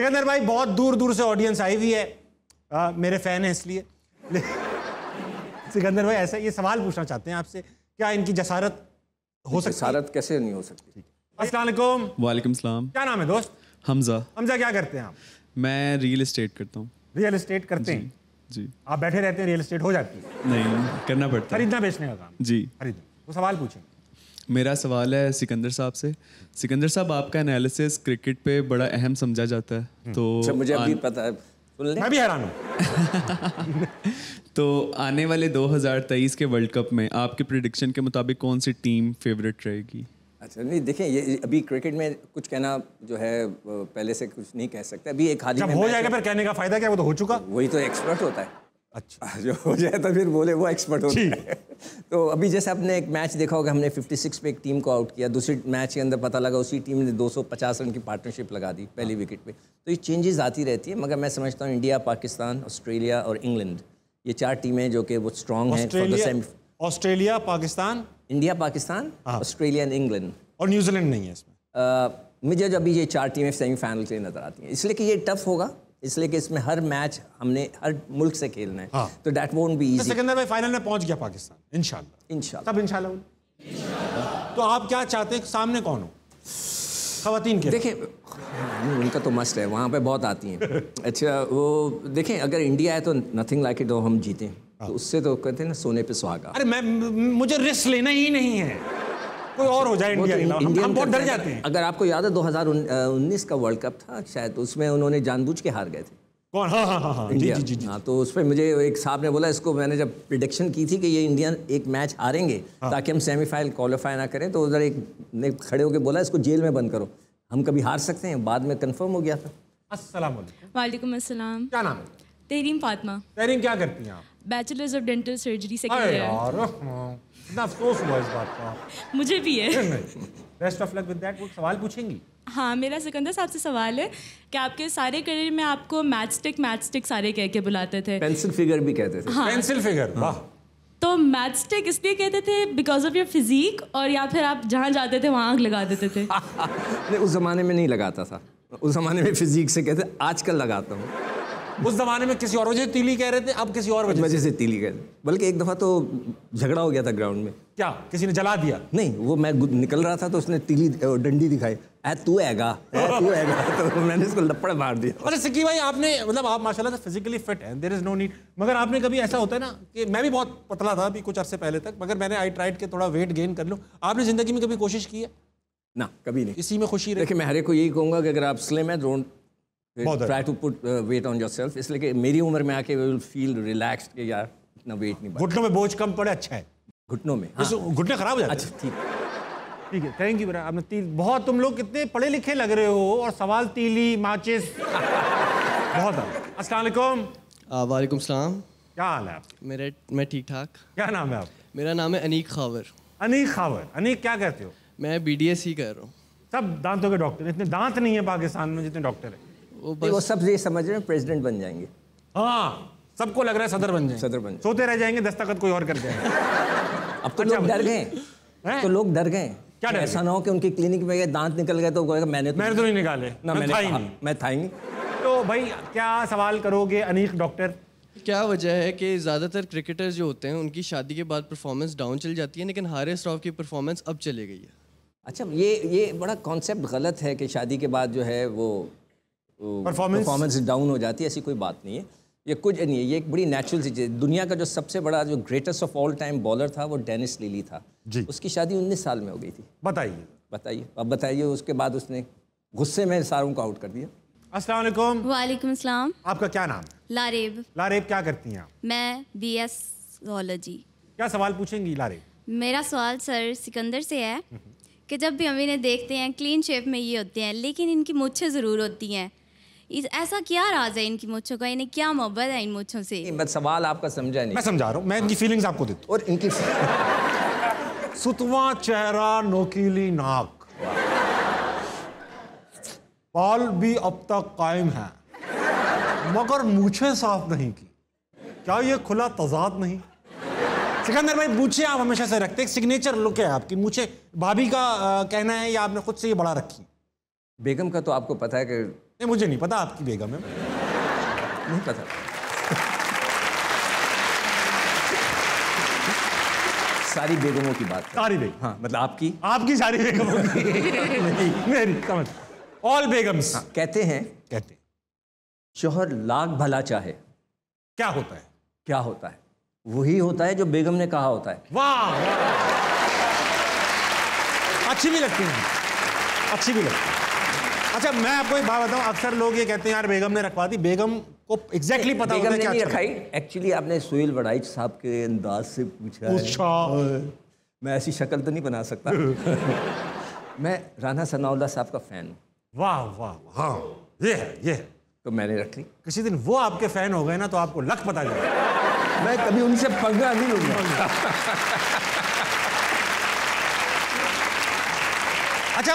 सिकंदर भाई बहुत दूर दूर से ऑडियंस आई हुई है आ, मेरे फैन है इसलिए सिकंदर भाई ऐसा ये सवाल पूछना चाहते हैं आपसे क्या इनकी जसारत हो सकती जसारत कैसे नहीं हो सकती वालेकुम सलाम क्या नाम है दोस्त हमजा हमजा क्या करते हैं आप मैं रियल इस्टेट करता हूँ रियल इस्टेट करते हैं जी आप बैठे रहते हैं रियल इस्टेट हो जाती है नहीं करना पड़ता खरीदना बेचने का काम जी खरीदना वो तो सवाल पूछें मेरा सवाल है सिकंदर साहब से सिकंदर साहब आपका एनालिसिस क्रिकेट पे बड़ा अहम समझा जाता है हम्म। तो अच्छा, मुझे अभी पता है मैं भी हैरान तो आने वाले 2023 के वर्ल्ड कप में आपके प्रिडिक्शन के मुताबिक कौन सी टीम फेवरेट रहेगी अच्छा नहीं देखें ये अभी क्रिकेट में कुछ कहना जो है पहले से कुछ नहीं कह सकते अभी एक हाल हो जाएगा फिर कहने का फायदा क्या वो तो हो चुका वही तो एक्सपर्ट होता है अच्छा जो हो जाए तो फिर बोले वो एक्सपर्ट होता है तो अभी जैसे आपने एक मैच देखा होगा हमने 56 पे एक टीम को आउट किया दूसरी मैच के अंदर पता लगा उसी टीम ने 250 रन की पार्टनरशिप लगा दी पहली विकेट हाँ। पे तो ये चेंजेस आती रहती है मगर मैं समझता हूँ इंडिया पाकिस्तान ऑस्ट्रेलिया और इंग्लैंड ये चार टीमें जो कि वो स्ट्रॉन्ग हैं Australia Pakistan India Pakistan Australia and England और न्यूजीलैंड नहीं है इसमें मुझे जो अभी ये चार टीमें सेमीफाइनल के लिए नजर आती हैं इसलिए कि ये टफ होगा इसलिए कि इसमें हर मैच हमने हर मुल्क से खेलना है हाँ। तो डेट वोट भी इजी सिकंदर भाई फाइनल में पहुंच गया पाकिस्तान इंशाल्लाह इंशाल्लाह तब इंशाल्लाह तो आप क्या चाहते हैं सामने कौन हो खातन के देखें उनका तो मस्त है वहाँ पे बहुत आती हैं अच्छा वो देखें अगर इंडिया है तो नथिंग लाइक इट हम जीते हाँ। तो उससे तो कहते हैं ना सोने पे सुहागा अरे मैं मुझे रिस्क लेना ही नहीं है कोई और हो जाए तो इंडिया तो हम, हम बहुत डर जाते हैं अगर आपको याद है 2019 का वर्ल्ड कप था शायद उसमें उन्होंने जानबूझ के हार गए थे कौन हाँ हाँ हाँ इंडिया हाँ। जी जी जी हाँ तो उस पर मुझे एक साहब ने बोला इसको मैंने जब प्रिडिक्शन की थी कि ये इंडियन एक मैच हारेंगे हाँ। ताकि हम सेमीफाइनल क्वालिफाई ना करें तो उधर एक ने खड़े होकर बोला इसको जेल में बंद करो हम कभी हार सकते हैं बाद में कंफर्म हो गया था अस्सलाम वालेकुम अस्सलाम क्या नाम है तहरीम फातिमा तहरीम क्या करती हैं आप बैचलर्स ऑफ डेंटल सर्जरी से इतना अफसोस हुआ इस बात का मुझे भी है best of luck with that वो सवाल पूछेंगी हाँ मेरा सिकंदर साहब से सवाल है कि आपके सारे करियर में आपको मैच स्टिक मैच स्टिक सारे कह के बुलाते थे पेंसिल फिगर भी कहते थे हाँ। पेंसिल फिगर हाँ। वाह तो मैच स्टिक इसलिए कहते थे बिकॉज ऑफ योर फिजिक और या फिर आप जहाँ जाते थे वहाँ आँख लगा देते थे नहीं उस ज़माने में नहीं लगाता था उस ज़माने में फिजिक से कहते आजकल लगाता हूँ उस जमाने में किसी और वजह से तीली कह रहे थे अब किसी और वजह से तीली कह रहे बल्कि एक दफ़ा तो झगड़ा हो गया था ग्राउंड में क्या किसी ने जला दिया नहीं वो मैं निकल रहा था तो उसने तीली डंडी दिखाई ऐ तू हैगा तू आएगा तो मैंने इसको लपड़ मार दिया अरे सिक्की भाई आपने मतलब आप माशाल्लाह से फिजिकली फिट हैं देर इज़ नो नीड मगर आपने कभी ऐसा होता है ना कि मैं भी बहुत पतला था अभी कुछ अरसे पहले तक मगर मैंने आई ट्राइड के थोड़ा वेट गेन कर लो आपने ज़िंदगी में कभी कोशिश की है ना कभी नहीं इसी में खुशी देखिए मैं हरे को यही कहूँगा कि अगर आप स्लिम है don't try to put weight on yourself इसलिए मेरी उम्र में आके विल फील रिलैक्स के यार इतना वेट नहीं घुटनों में बोझ कम पड़े अच्छा है घुटनों में हाँ। घुटने खराब हो जाते अच्छा ठीक है ठीक है थैंक यू आपने तीन बहुत तुम लोग कितने पढ़े लिखे लग रहे हो और सवाल तीली माचिस बहुत अस्सलाम वालेकुम वालेकुम सलाम क्या हाल है आप मेरे मैं ठीक ठाक क्या नाम है आप मेरा नाम है अनीक खावर अनीक खावर अनीक क्या कहते हो मैं बी ही e कर रहा हूँ सब दांतों के डॉक्टर इतने दांत नहीं है पाकिस्तान में जितने डॉक्टर हैं वो बस वो सब ये समझ रहे हैं प्रेसिडेंट बन जाएंगे हाँ सबको लग रहा है सदर बन जाएंगे सदर बन सोते रह जाएंगे दस्तखत कोई और कर जाएगा अब तो अच्छा, लोग डर गए तो लोग डर गए क्या डर ऐसा ना हो कि उनकी क्लिनिक में दांत निकल गए तो मैंने तो मैंने तो नहीं निकाले ना मैंने मैं था तो भाई क्या सवाल करोगे अनीक डॉक्टर क्या वजह है कि ज़्यादातर क्रिकेटर्स जो होते हैं उनकी शादी के बाद परफॉर्मेंस डाउन चल जाती है लेकिन हारे राव की परफॉर्मेंस अब चली गई है अच्छा ये ये बड़ा कॉन्सेप्ट गलत है कि शादी के बाद जो है वो परफॉर्मेंस डाउन हो जाती है ऐसी कोई बात नहीं है ये कुछ नहीं है ये एक बड़ी नेचुरल चीज़ है दुनिया का जो सबसे बड़ा जो greatest of all time bowler था वो डेनिस लिली था जी उसकी शादी उन्नीस साल में हो गई थी बताइए बताइए अब बताइए उसके बाद उसने गुस्से में सारों को आउट कर दिया अस्सलाम वालेकुम असलम आपका क्या नाम लारेब लारेब क्या करती हैं आप मैं बी एस जोलॉजी क्या सवाल पूछेंगी लारेब मेरा सवाल सर सिकंदर से है हम्म। कि जब भी हम इन्हें देखते हैं क्लीन शेप में ये होते हैं लेकिन इनकी मुछे ज़रूर होती हैं इस ऐसा क्या राज है इनकी मुच्छों का इन्हें क्या मोहब्बत है इन मुच्छों से नहीं, सवाल आपका समझा नहीं मैं समझा रहा हूँ मैं इनकी फीलिंग्स आपको देता हूँ और इनकी सुतवा चेहरा नोकीली नाक बाल भी अब तक कायम है मगर मूछे साफ नहीं की क्या ये खुला तजाद नहीं सिकंदर भाई मूछे आप हमेशा से रखते हैं सिग्नेचर लुक है आपकी मूछे भाभी का आ, कहना है या आपने खुद से ये बड़ा रखी बेगम का तो आपको पता है कि नहीं मुझे नहीं पता आपकी बेगम है नहीं पता सारी बेगमों की बात सारी बेगम हाँ मतलब आपकी आपकी सारी बेगमों की मेरी मेरी समझ ऑल बेगम्स हाँ, कहते हैं कहते हैं शोहर लाख भला चाहे क्या होता है क्या होता है वही होता है जो बेगम ने कहा होता है वाह अच्छी भी लगती है अच्छी भी लगती है अच्छा मैं आपको एक बात बताऊं अक्सर लोग ये कहते हैं यार बेगम ने रखवा दी बेगम को एग्जैक्टली पता होता है क्या अच्छा रखाई एक्चुअली आपने सुहेल वड़ाइच साहब के अंदाज से पूछा है अच्छा। मैं ऐसी शक्ल तो नहीं बना सकता मैं राना सनाउल्ला साहब का फैन हूँ वाह वाह हाँ ये है ये तो मैंने रख ली किसी दिन वो आपके फैन हो गए ना तो आपको लक पता चलेगा मैं कभी उनसे पंगा नहीं लूंगा अच्छा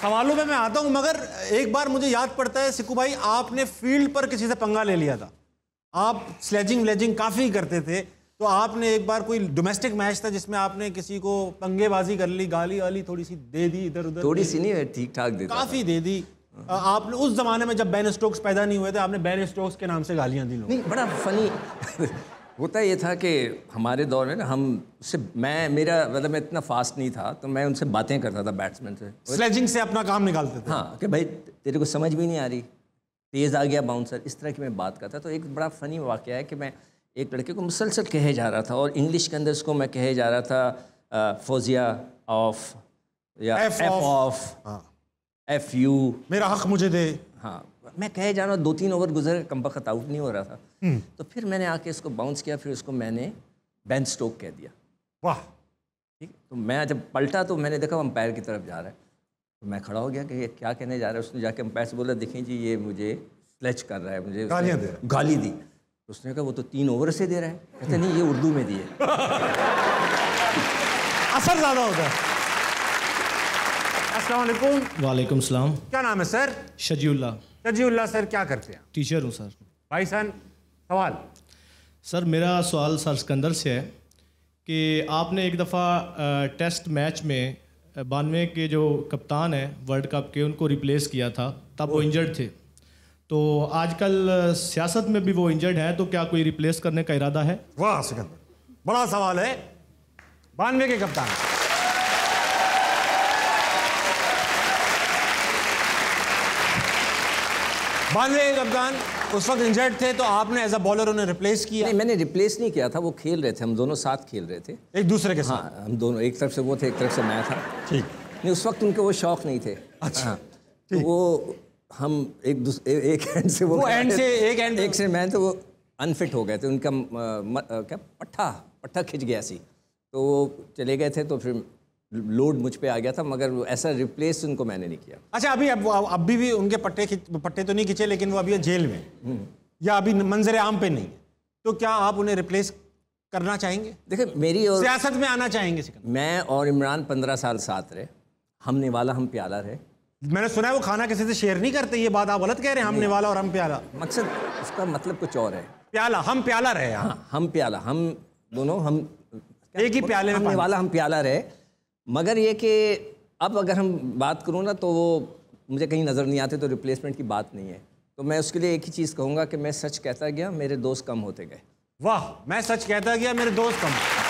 सवालों में मैं आता हूँ मगर एक बार मुझे याद पड़ता है सिकू भाई आपने फील्ड पर किसी से पंगा ले लिया था आप स्लेजिंग व्लेजिंग काफ़ी करते थे तो आपने एक बार कोई डोमेस्टिक मैच था जिसमें आपने किसी को पंगेबाजी कर ली गाली वाली थोड़ी सी दे दी इधर उधर थोड़ी सी नहीं ठीक ठाक दे काफ़ी दे दी आपने उस जमाने में जब बैन स्टोक्स पैदा नहीं हुए थे आपने बैन स्टोक्स के नाम से गालियां दी लो नहीं बड़ा फनी होता ये था कि हमारे दौर में ना हम से मैं मेरा मतलब मैं इतना फास्ट नहीं था तो मैं उनसे बातें करता था बैट्समैन से स्लेजिंग से अपना काम निकालते थे हाँ कि भाई तेरे को समझ भी नहीं आ रही तेज़ आ गया बाउंसर इस तरह की मैं बात करता तो एक बड़ा फ़नी वाक़ है कि मैं एक लड़के को मुसलसल कहे जा रहा था और इंग्लिश के अंदर उसको मैं कहे जा रहा था फोज़िया ऑफ या एफ ऑफ एफ यू मेरा हक मुझे दे हाँ मैं कहे जा रहा हूँ दो तीन ओवर गुजर कम वक्त आउट नहीं हो रहा था हम्म। तो फिर मैंने आके इसको बाउंस किया फिर उसको मैंने बैन स्टोक कह दिया वाह ठीक तो मैं जब पलटा तो मैंने देखा अंपायर की तरफ जा रहा है तो मैं खड़ा हो गया कि ये क्या कहने जा रहा है उसने जाके अंपायर से बोला देखें जी ये मुझे स्लेच कर रहा है मुझे गाली दी तो उसने कहा वो तो तीन ओवर से दे रहा है कहते नहीं ये उर्दू में दिए असर ज़्यादा होता है अस्सलाम वालेकुम सलाम क्या नाम है सर शजीउल्ला शजीउल्ला सर क्या करते हैं टीचर हूँ सर भाई सन सवाल सर मेरा सवाल सर सिकंदर से है कि आपने एक दफ़ा टेस्ट मैच में बानवे के जो कप्तान हैं वर्ल्ड कप के उनको रिप्लेस किया था तब वो, इंजर्ड थे तो आजकल सियासत में भी वो इंजर्ड है तो क्या कोई रिप्लेस करने का इरादा है वाह सिकंदर बड़ा सवाल है बानवे के कप्तान बानवे कप्तान उस वक्त इंजर्ड थे तो आपने एज अ बॉलर उन्हें रिप्लेस किया नहीं मैंने रिप्लेस नहीं किया था वो खेल रहे थे हम दोनों साथ खेल रहे थे एक दूसरे के साथ हाँ, हम दोनों एक तरफ से वो थे एक तरफ से मैं था ठीक नहीं उस वक्त उनके वो शौक नहीं थे अच्छा हाँ, तो वो हम एक एक एंड से वो, वो एंड से एक एंड एक से मैं तो वो अनफिट हो गए थे उनका क्या पट्ठा पट्ठा खिंच गया सी तो वो चले गए थे तो फिर लोड मुझ पे आ गया था मगर ऐसा रिप्लेस उनको मैंने नहीं किया अच्छा अभी अब अभी भी उनके पट्टे पट्टे तो नहीं खींचे लेकिन वो अभी जेल में हम्म। या अभी मंजर आम पे नहीं तो क्या आप उन्हें रिप्लेस करना चाहेंगे देखिए मेरी और सियासत में आना चाहेंगे मैं और इमरान पंद्रह साल साथ रहे हमने वाला हम प्याला रहे मैंने सुना है वो खाना किसी से शेयर नहीं करते ये बात आप गलत कह रहे हैं हमने वाला और हम प्याला मकसद उसका मतलब कुछ और है प्याला हम प्याला रहे हाँ, हाँ हम प्याला हम दोनों हम एक ही प्याले में वाला हम प्याला रहे मगर ये कि अब अगर हम बात करूँ ना तो वो मुझे कहीं नज़र नहीं आते तो रिप्लेसमेंट की बात नहीं है तो मैं उसके लिए एक ही चीज़ कहूँगा कि मैं सच कहता गया मेरे दोस्त कम होते गए वाह मैं सच कहता गया मेरे दोस्त कम